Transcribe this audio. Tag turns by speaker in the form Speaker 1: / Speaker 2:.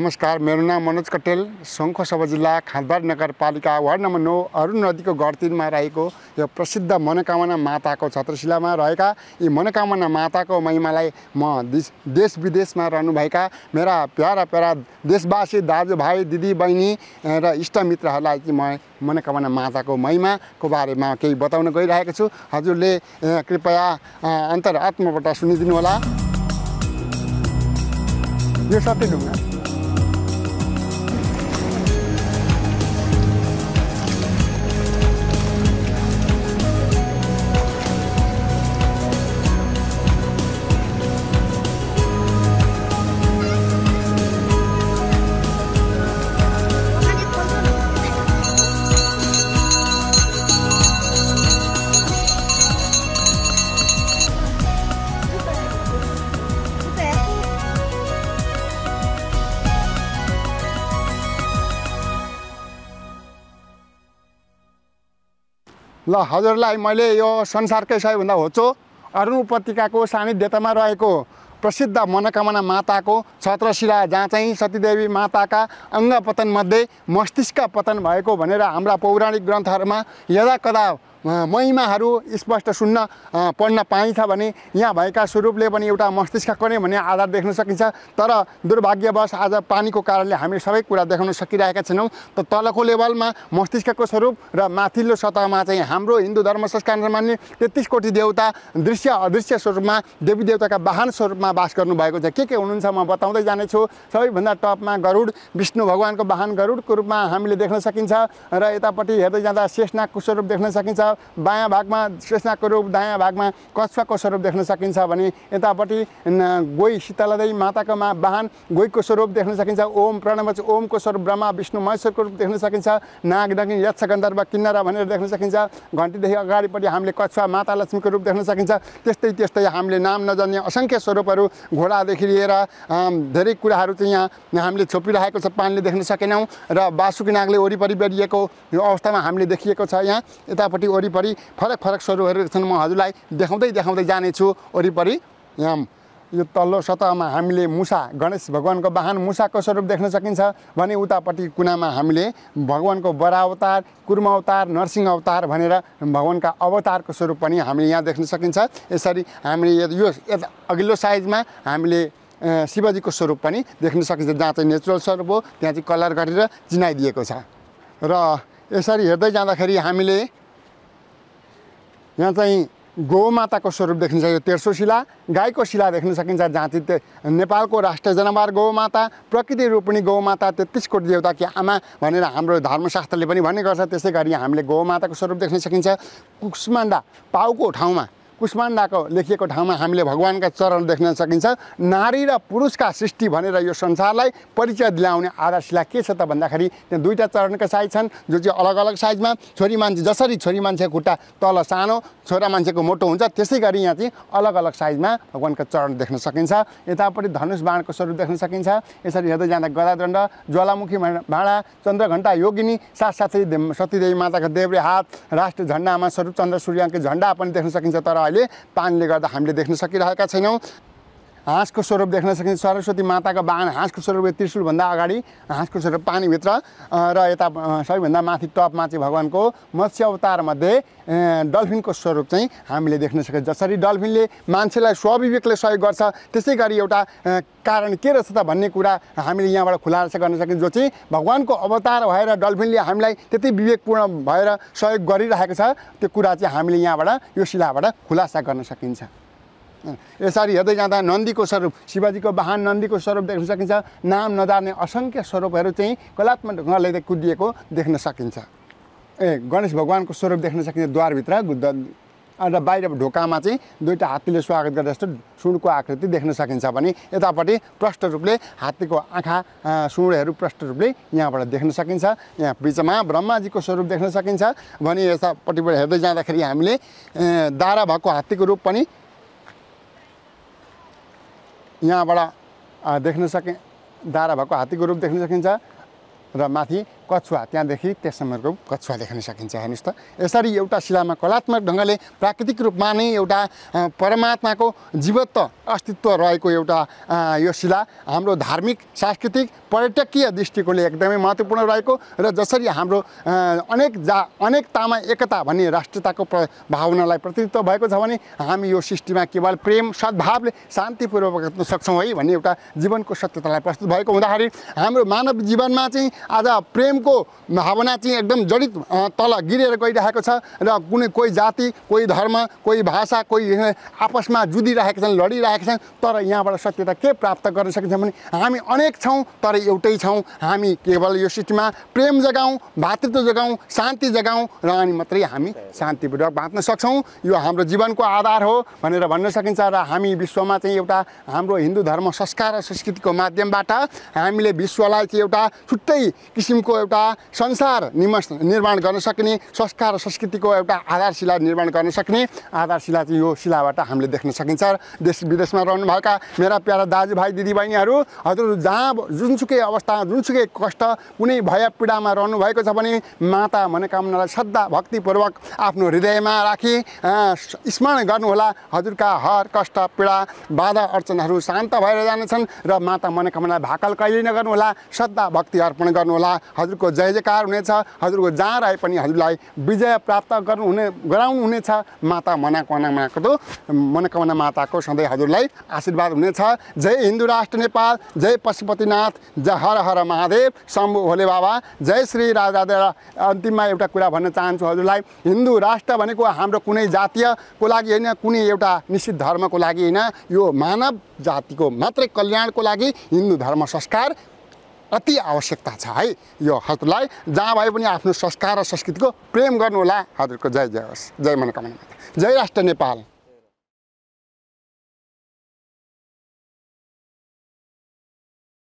Speaker 1: नमस्कार मेरो नाम मनोज कटेल सभा जिल्ला खाँदबार नगरपालिका वार्ड नम्बर नौ अरुण नदीको घरतिरमा रहेको यो प्रसिद्ध मनोकामना माताको छत्रशिलामा रहेका यी मनोकामना माताको महिमालाई म देश देश विदेशमा रहनुभएका मेरा प्यारा प्यारा देशवासी दाजुभाइ दिदीबहिनी र इष्टमित्रहरूलाई चाहिँ म मनोकामना माताको महिमाको बारेमा केही बताउन गइरहेको छु हजुरले कृपया अन्तरात्माबाट सुनिदिनु होला यो सबै ढुङ्गा ल हजुरलाई मैले यो संसारकै सबैभन्दा होचो अरुण उपत्यकाको सानिध्यतामा रहेको प्रसिद्ध मनोकामना माताको छत्रशिला जहाँ चाहिँ सतीदेवी माताका अङ्ग पतनमध्ये मस्तिष्क पतन भएको भनेर हाम्रा पौराणिक ग्रन्थहरूमा यदा कदा महिमाहरू स्पष्ट सुन्न पढ्न पाइन्छ भने यहाँ भएका स्वरूपले पनि एउटा मस्तिष्क कने भन्ने आधार देख्न सकिन्छ तर दुर्भाग्यवश आज पानीको कारणले हामी सबै कुरा देखाउन सकिरहेका छैनौँ त तलको लेभलमा मस्तिष्कको स्वरूप र माथिल्लो सतहमा चाहिँ हाम्रो हिन्दू धर्म संस्कार मान्ने तेत्तिस कोटी देवता दृश्य अदृश्य स्वरूपमा देवी देवताका वाहन स्वरूपमा बास गर्नुभएको छ के के हुनुहुन्छ म बताउँदै जानेछु सबैभन्दा टपमा गरुड विष्णु भगवान्को वाहन गरुडको रूपमा हामीले देख्न सकिन्छ र यतापट्टि हेर्दै जाँदा शेषनागको स्वरूप देख्न सकिन्छ बायाँ भागमा शेषनागको रूप दायाँ भागमा कछुवाको स्वरूप देख्न सकिन्छ भने यतापट्टि गोई शीतलादेवी माताको मा वाहन गोईको स्वरूप देख्न सकिन्छ ओम प्रणवच ओमको स्वरूप ब्रह्मा विष्णु महेश्वरको रूप देख्न सकिन्छ नागडङ्गी यक्ष गन्धर्व किन्नरा भनेर देख्न सकिन्छ घन्टीदेखि अगाडिपट्टि हामीले कछुवा माता लक्ष्मीको रूप देख्न सकिन्छ त्यस्तै त्यस्तै हामीले नाम नजान्ने असङ्ख्य स्वरूपहरू घोडादेखि लिएर धेरै कुराहरू चाहिँ यहाँ हामीले छोपिरहेको छ पानीले देख्न सकेनौँ र बासुकी नागले वरिपरि बेरिएको अवस्थामा हामीले देखिएको छ यहाँ यतापट्टि वरिपरि फरक फरक स्वरूपहरू छन् म हजुरलाई देखाउँदै देखाउँदै जानेछु वरिपरि यहाँ यो तल्लो सतहमा हामीले मुसा गणेश भगवान्को वाहन मुसाको स्वरूप देख्न सकिन्छ भने उतापट्टि कुनामा हामीले भगवानको बरा अवतार कुर्म अवतार नरसिंह अवतार भनेर भगवान्का अवतारको स्वरूप पनि हामीले यहाँ देख्न सकिन्छ यसरी हामीले यो अघिल्लो साइजमा हामीले शिवजीको स्वरूप पनि देख्न सकिन्छ जहाँ चाहिँ नेचुरल स्वरूप हो त्यहाँ चाहिँ कलर गरेर चिनाइदिएको छ र यसरी हेर्दै जाँदाखेरि हामीले यहाँ चाहिँ गौमाताको स्वरूप देखिन्छ यो तेर्सो शिला गाईको शिला देख्न सकिन्छ जहाँ चाहिँ नेपालको राष्ट्रिय जनावर गौमाता प्रकृति रूपणी गौमाता तेत्तिस देउता कि आमा भनेर हाम्रो धर्मशास्त्रले पनि भन्ने गर्छ त्यसै गरी हामीले गौमाताको स्वरूप देख्न सकिन्छ कुष्माण्डा पाउको ठाउँमा कुष्माण्डाको लेखिएको ठाउँमा हामीले भगवान्का चरण देख्न सकिन्छ नारी र पुरुषका सृष्टि भनेर यो संसारलाई परिचय दिलाउने आधारशिला के छ त भन्दाखेरि त्यहाँ दुईवटा चरणका साइज छन् जो चाहिँ अलग अलग साइजमा छोरी मान्छे जसरी छोरी मान्छेको खुट्टा तल सानो छोरा मान्छेको मोटो हुन्छ त्यसै गरी यहाँ चाहिँ अलग अलग साइजमा भगवान्का चरण देख्न सकिन्छ यतापट्टि धनुष बाणको स्वरूप देख्न सकिन्छ यसरी हेर्दै जाँदा गदादण्ड ज्वालामुखी भाँडा चन्द्रघण्टा योगिनी साथसाथै सतीदेवी माताको देव्रे हात राष्ट्र झन्डामा स्वरूप चन्द्र सूर्यको झन्डा पनि देख्न सकिन्छ तर अहिले पानीले गर्दा हामीले देख्न सकिरहेका छैनौँ हाँसको स्वरूप देख्न सकिन्छ सरस्वती माताको बाहन हाँसको स्वरूप त्रिशुलभन्दा अगाडि हाँसको स्वरूप पानीभित्र र यता सबैभन्दा माथि टपमा चाहिँ भगवान्को मत्स्य अवतारमध्ये डल्फिनको स्वरूप चाहिँ हामीले देख्न सकिन्छ जसरी डल्फिनले मान्छेलाई स्वाभिवेकले सहयोग गर्छ त्यसै गरी एउटा कारण के रहेछ त भन्ने कुरा हामीले यहाँबाट खुलासा गर्न सकिन्छ जो चाहिँ भगवान्को अवतार भएर डल्फिनले हामीलाई त्यति विवेकपूर्ण भएर सहयोग गरिरहेको छ त्यो कुरा चाहिँ हामीले यहाँबाट यो शिलाबाट खुलासा गर्न सकिन्छ यसरी हेर्दै जाँदा नन्दीको स्वरूप शिवजीको वाहन नन्दीको स्वरूप देख्न सकिन्छ नाम नजाने असङ्ख्य स्वरूपहरू चाहिँ कलात्मक ढङ्गले कुदिएको देख्न सकिन्छ ए गणेश भगवान्को स्वरूप देख्न सकिन्छ द्वारभित्र अन्त बाहिर ढोकामा चाहिँ दुईवटा हात्तीले स्वागत गरे जस्तो सुँडको आकृति देख्न सकिन्छ भने यतापट्टि प्रष्ट रूपले हात्तीको आँखा सुँडहरू प्रष्ट रूपले यहाँबाट देख्न सकिन्छ यहाँ बिचमा ब्रह्माजीको स्वरूप देख्न सकिन्छ भने यतापट्टिबाट हेर्दै जाँदाखेरि हामीले दारा भएको हात्तीको रूप पनि यहाँबाट देख्न सके दारा भएको हात्तीको रूप देख्न सकिन्छ र माथि कछुवा त्यहाँदेखि त्यस समयको कछुवा देख्न सकिन्छ हेर्नुहोस् त यसरी एउटा शिलामा कलात्मक ढङ्गले प्राकृतिक रूपमा नै एउटा परमात्माको जीवत्व अस्तित्व रहेको एउटा यो शिला हाम्रो धार्मिक सांस्कृतिक पर्यटकीय दृष्टिकोणले एकदमै महत्त्वपूर्ण रहेको र जसरी हाम्रो अनेक जा अनेकतामा एकता भन्ने राष्ट्रियताको प्र भावनालाई प्रतिनिधित्व भएको छ भने हामी यो सृष्टिमा केवल प्रेम सद्भावले शान्तिपूर्वक बाँच्न सक्छौँ है भन्ने एउटा जीवनको सत्यतालाई प्रस्तुत भएको हुँदाखेरि हाम्रो मानव जीवनमा चाहिँ आज प्रेम धर्मको भावना चाहिँ एकदम जडित तल गिरेर गइरहेको छ र कुनै कोही जाति कोही धर्म कोही भाषा कोही आपसमा जुदिरहेका छन् लडिरहेका छन् तर यहाँबाट सत्यता के प्राप्त गर्न सकिन्छ भने हामी अनेक छौँ तर एउटै छौँ हामी केवल यो सृष्टिमा प्रेम जगाउँ भातृत्व जगाउँ शान्ति जगाउँ र अनि मात्रै हामी शान्तिपूर्वक बाँच्न सक्छौँ यो हाम्रो जीवनको आधार हो भनेर भन्न सकिन्छ र हामी विश्वमा चाहिँ एउटा हाम्रो हिन्दू धर्म संस्कार र संस्कृतिको माध्यमबाट हामीले विश्वलाई चाहिँ एउटा छुट्टै किसिमको एउटा संसार निर्माण गर्न सक्ने संस्कार संस्कृतिको एउटा आधारशिला निर्माण गर्न सक्ने आधारशिला चाहिँ यो शिलाबाट हामीले देख्न सकिन्छ देश विदेशमा रहनुभएका मेरा प्यारा दाजुभाइ दिदीबहिनीहरू हजुर जहाँ जुनसुकै अवस्थामा जुनसुकै कष्ट कुनै भय पीडामा रहनुभएको छ भने माता मनोकामनालाई श्रद्धा भक्तिपूर्वक आफ्नो हृदयमा राखी स्मरण गर्नुहोला हजुरका हर कष्ट पीडा बाधा अर्चनाहरू शान्त भएर जानेछन् र माता मनोकामनालाई भाकल कहिले नगर्नुहोला श्रद्धा भक्ति अर्पण गर्नुहोला हजुर हजुरको जय जयकार हुनेछ हजुरको जहाँ रहे पनि हजुरलाई विजय प्राप्त गर्नुहुने गराउनुहुनेछ माता मनाकमना माको माताको सधैँ हजुरलाई आशीर्वाद हुनेछ जय हिन्दू राष्ट्र नेपाल जय पशुपतिनाथ जय हर हर महादेव शम्भु भोले बाबा जय श्री राजा अन्तिममा एउटा कुरा भन्न चाहन्छु हजुरलाई हिन्दू राष्ट्र भनेको हाम्रो कुनै जातीयको लागि होइन कुनै एउटा निश्चित धर्मको लागि होइन यो मानव जातिको मात्रै कल्याणको लागि हिन्दू धर्म संस्कार अति आवश्यकता छ है यो हजुरलाई जहाँ भए पनि आफ्नो संस्कार र संस्कृतिको प्रेम गर्नुहोला हजुरको जय जय होस् जय मनोकामना जय राष्ट्र नेपाल